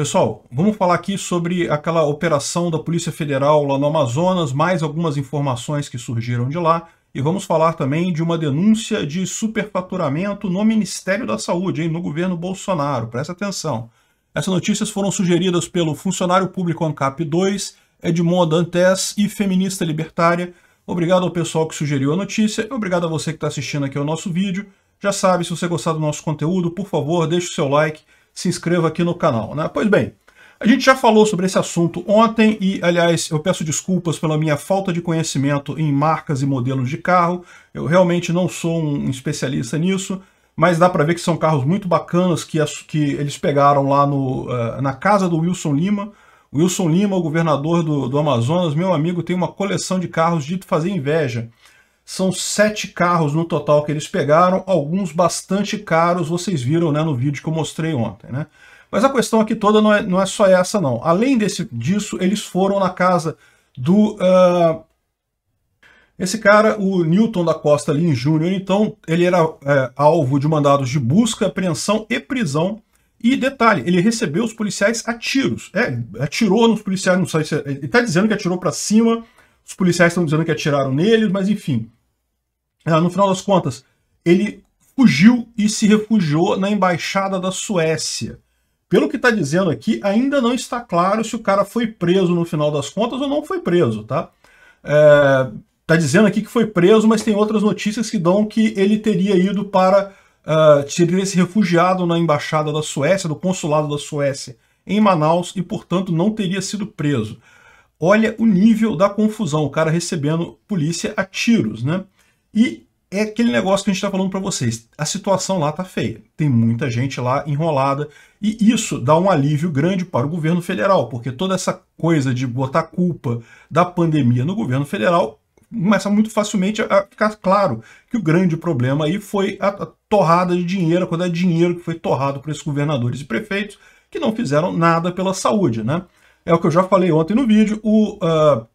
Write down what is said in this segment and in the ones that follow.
Pessoal, vamos falar aqui sobre aquela operação da Polícia Federal lá no Amazonas, mais algumas informações que surgiram de lá, e vamos falar também de uma denúncia de superfaturamento no Ministério da Saúde, hein, no governo Bolsonaro. Presta atenção. Essas notícias foram sugeridas pelo funcionário público ANCAP 2, Edmond Dantes e feminista libertária. Obrigado ao pessoal que sugeriu a notícia e obrigado a você que está assistindo aqui ao nosso vídeo. Já sabe, se você gostar do nosso conteúdo, por favor, deixe o seu like se inscreva aqui no canal. Né? Pois bem, a gente já falou sobre esse assunto ontem e, aliás, eu peço desculpas pela minha falta de conhecimento em marcas e modelos de carro. Eu realmente não sou um especialista nisso, mas dá para ver que são carros muito bacanas que, que eles pegaram lá no, uh, na casa do Wilson Lima. Wilson Lima, o governador do, do Amazonas, meu amigo, tem uma coleção de carros dito fazer inveja. São sete carros no total que eles pegaram, alguns bastante caros, vocês viram né, no vídeo que eu mostrei ontem. Né? Mas a questão aqui toda não é, não é só essa, não. Além desse, disso, eles foram na casa do... Uh, esse cara, o Newton da Costa Lins Júnior, então, ele era é, alvo de mandados de busca, apreensão e prisão. E detalhe, ele recebeu os policiais a tiros. É, atirou nos policiais, não sei se... É, ele está dizendo que atirou para cima, os policiais estão dizendo que atiraram neles, mas enfim... É, no final das contas, ele fugiu e se refugiou na embaixada da Suécia. Pelo que está dizendo aqui, ainda não está claro se o cara foi preso no final das contas ou não foi preso, tá? Está é, dizendo aqui que foi preso, mas tem outras notícias que dão que ele teria ido para. Uh, teria se refugiado na embaixada da Suécia, do consulado da Suécia, em Manaus, e portanto não teria sido preso. Olha o nível da confusão, o cara recebendo polícia a tiros, né? E é aquele negócio que a gente está falando para vocês. A situação lá está feia. Tem muita gente lá enrolada. E isso dá um alívio grande para o governo federal, porque toda essa coisa de botar culpa da pandemia no governo federal começa muito facilmente a ficar claro que o grande problema aí foi a torrada de dinheiro, quando é dinheiro que foi torrado para esses governadores e prefeitos que não fizeram nada pela saúde, né? É o que eu já falei ontem no vídeo, o uh,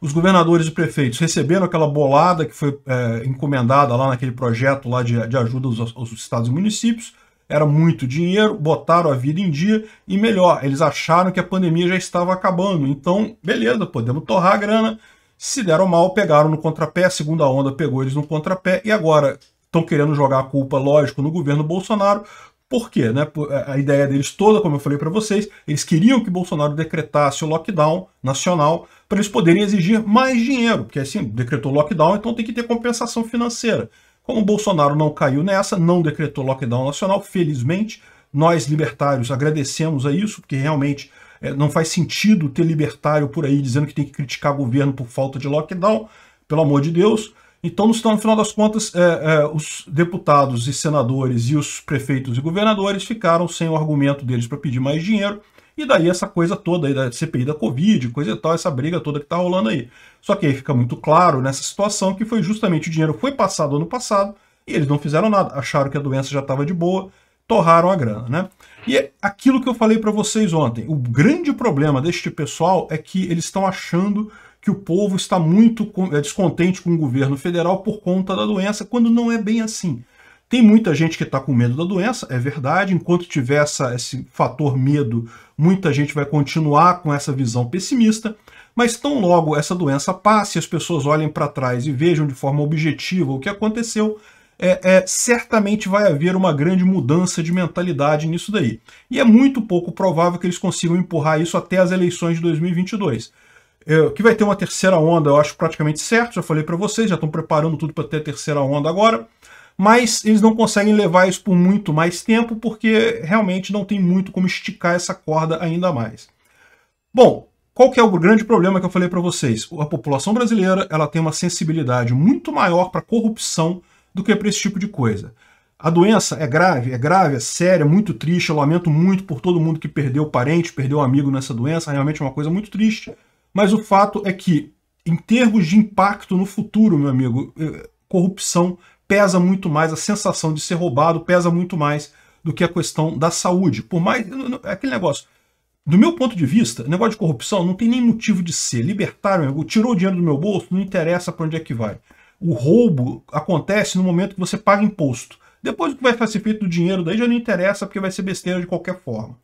os governadores e prefeitos receberam aquela bolada que foi é, encomendada lá naquele projeto lá de, de ajuda aos, aos estados e municípios, era muito dinheiro, botaram a vida em dia e melhor, eles acharam que a pandemia já estava acabando. Então, beleza, podemos torrar a grana. Se deram mal, pegaram no contrapé, a segunda onda pegou eles no contrapé e agora estão querendo jogar a culpa, lógico, no governo Bolsonaro, por quê? Né? É, a ideia deles toda, como eu falei para vocês, eles queriam que Bolsonaro decretasse o lockdown nacional para eles poderem exigir mais dinheiro, porque assim, decretou lockdown, então tem que ter compensação financeira. Como Bolsonaro não caiu nessa, não decretou lockdown nacional, felizmente, nós libertários agradecemos a isso, porque realmente é, não faz sentido ter libertário por aí dizendo que tem que criticar governo por falta de lockdown, pelo amor de Deus. Então, no final das contas, é, é, os deputados e senadores e os prefeitos e governadores ficaram sem o argumento deles para pedir mais dinheiro, e daí essa coisa toda aí da CPI da Covid, coisa e tal, essa briga toda que está rolando aí. Só que aí fica muito claro nessa situação que foi justamente o dinheiro foi passado ano passado e eles não fizeram nada, acharam que a doença já estava de boa, torraram a grana, né? E é aquilo que eu falei para vocês ontem, o grande problema deste pessoal é que eles estão achando que o povo está muito é, descontente com o governo federal por conta da doença, quando não é bem assim. Tem muita gente que está com medo da doença, é verdade. Enquanto tiver essa, esse fator medo, muita gente vai continuar com essa visão pessimista. Mas tão logo essa doença passe, as pessoas olhem para trás e vejam de forma objetiva o que aconteceu, é, é, certamente vai haver uma grande mudança de mentalidade nisso daí. E é muito pouco provável que eles consigam empurrar isso até as eleições de 2022. É, que vai ter uma terceira onda, eu acho praticamente certo, já falei para vocês, já estão preparando tudo para ter a terceira onda agora, mas eles não conseguem levar isso por muito mais tempo, porque realmente não tem muito como esticar essa corda ainda mais. Bom, qual que é o grande problema que eu falei para vocês? A população brasileira ela tem uma sensibilidade muito maior para corrupção do que para esse tipo de coisa. A doença é grave, é grave, é séria, é muito triste. Eu lamento muito por todo mundo que perdeu parente, perdeu amigo nessa doença. Realmente é uma coisa muito triste. Mas o fato é que, em termos de impacto no futuro, meu amigo, eh, corrupção pesa muito mais, a sensação de ser roubado pesa muito mais do que a questão da saúde. Por mais. É aquele negócio. Do meu ponto de vista, negócio de corrupção não tem nem motivo de ser. Libertário, meu amigo, tirou o dinheiro do meu bolso, não interessa para onde é que vai. O roubo acontece no momento que você paga imposto. Depois o que vai ser feito do dinheiro daí já não interessa, porque vai ser besteira de qualquer forma.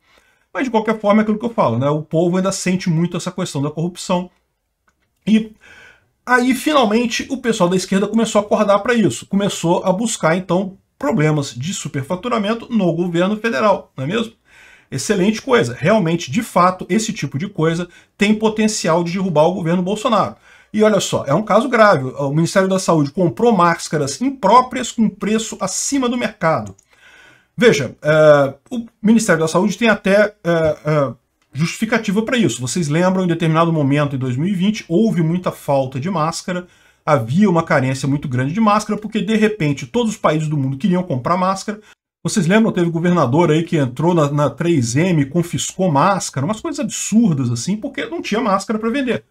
Mas, de qualquer forma, é aquilo que eu falo, né? O povo ainda sente muito essa questão da corrupção. E aí, finalmente, o pessoal da esquerda começou a acordar para isso. Começou a buscar, então, problemas de superfaturamento no governo federal, não é mesmo? Excelente coisa. Realmente, de fato, esse tipo de coisa tem potencial de derrubar o governo Bolsonaro. E olha só, é um caso grave. O Ministério da Saúde comprou máscaras impróprias com preço acima do mercado. Veja, uh, o Ministério da Saúde tem até uh, uh, justificativa para isso. Vocês lembram, em determinado momento, em 2020, houve muita falta de máscara, havia uma carência muito grande de máscara, porque de repente todos os países do mundo queriam comprar máscara. Vocês lembram, teve um governador aí que entrou na, na 3M, confiscou máscara, umas coisas absurdas assim, porque não tinha máscara para vender.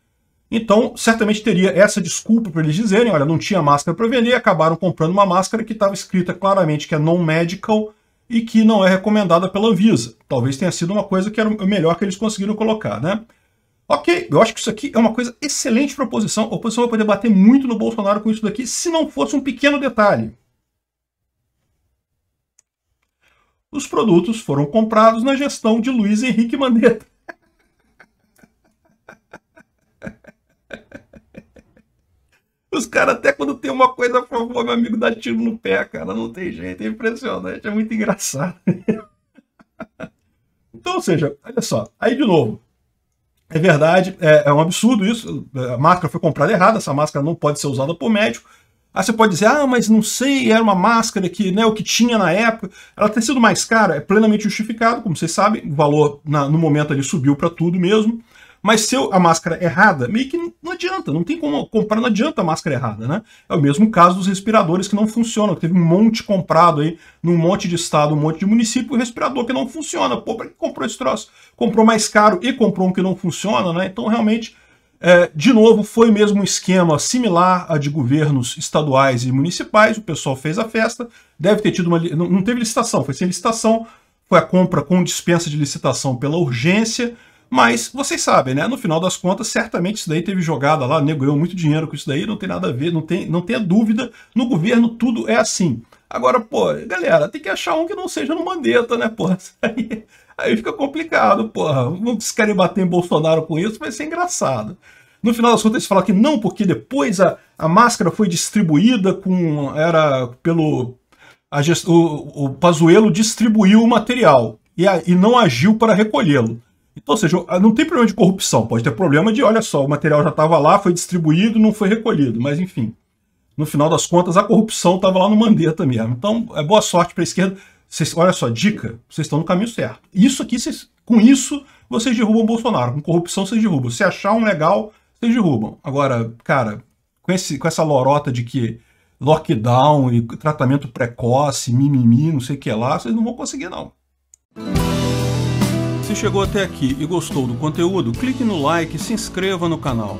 Então, certamente teria essa desculpa para eles dizerem, olha, não tinha máscara para vender, acabaram comprando uma máscara que estava escrita claramente que é non-medical, e que não é recomendada pela Anvisa. Talvez tenha sido uma coisa que era o melhor que eles conseguiram colocar, né? Ok, eu acho que isso aqui é uma coisa excelente para a oposição. A oposição vai poder bater muito no Bolsonaro com isso daqui, se não fosse um pequeno detalhe. Os produtos foram comprados na gestão de Luiz Henrique Mandetta. Os caras, até quando tem uma coisa a favor, meu amigo, dá tiro no pé, cara. Não tem jeito. É impressionante. É muito engraçado. então, ou seja, olha só. Aí, de novo. É verdade, é, é um absurdo isso. A máscara foi comprada errada. Essa máscara não pode ser usada por médico. Aí você pode dizer, ah, mas não sei, era uma máscara que, né, o que tinha na época. Ela ter sido mais cara é plenamente justificado, como vocês sabem, o valor na, no momento ali subiu para tudo mesmo. Mas se eu, a máscara é errada, meio que não, adianta, não tem como comprar, não adianta a máscara errada, né? É o mesmo caso dos respiradores que não funcionam, teve um monte comprado aí, num monte de estado, um monte de município, o respirador que não funciona. Pô, pra que comprou esse troço? Comprou mais caro e comprou um que não funciona, né? Então, realmente, é, de novo, foi mesmo um esquema similar a de governos estaduais e municipais. O pessoal fez a festa, deve ter tido uma. não teve licitação, foi sem licitação, foi a compra com dispensa de licitação pela urgência. Mas vocês sabem, né? No final das contas, certamente isso daí teve jogada lá, nego ganhou muito dinheiro com isso daí, não tem nada a ver, não tem, não tem dúvida. No governo tudo é assim. Agora, pô, galera, tem que achar um que não seja no Mandetta, né, Pô, Aí, aí fica complicado, porra. Se querem bater em Bolsonaro com isso, vai ser engraçado. No final das contas, eles falam que não, porque depois a, a máscara foi distribuída com. Era pelo. A gest, o, o Pazuello distribuiu o material e, a, e não agiu para recolhê-lo. Então, ou seja, não tem problema de corrupção, pode ter problema de, olha só, o material já estava lá, foi distribuído, não foi recolhido, mas enfim. No final das contas, a corrupção estava lá no Mandetta mesmo. Então, é boa sorte para a esquerda. Vocês, olha só, dica, vocês estão no caminho certo. Isso aqui, com isso, vocês derrubam o Bolsonaro. Com corrupção, vocês derrubam. Se achar um legal, vocês derrubam. Agora, cara, com, esse, com essa lorota de que lockdown e tratamento precoce, mimimi, não sei o que lá, vocês não vão conseguir, não. Se chegou até aqui e gostou do conteúdo, clique no like e se inscreva no canal.